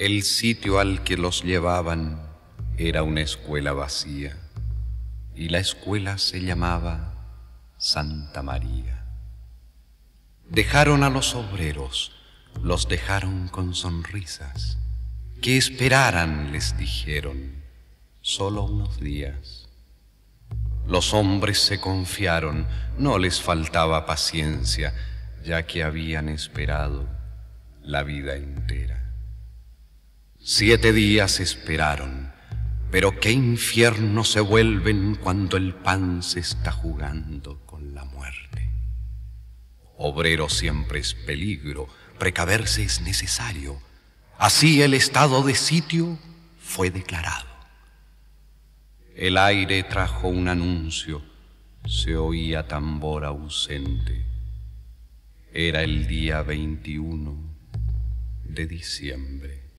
El sitio al que los llevaban era una escuela vacía y la escuela se llamaba Santa María. Dejaron a los obreros, los dejaron con sonrisas. Que esperaran, les dijeron, solo unos días. Los hombres se confiaron, no les faltaba paciencia, ya que habían esperado la vida entera. Siete días esperaron, pero qué infierno se vuelven cuando el pan se está jugando con la muerte. Obrero siempre es peligro, precaverse es necesario. Así el estado de sitio fue declarado. El aire trajo un anuncio, se oía tambor ausente. Era el día 21 de diciembre.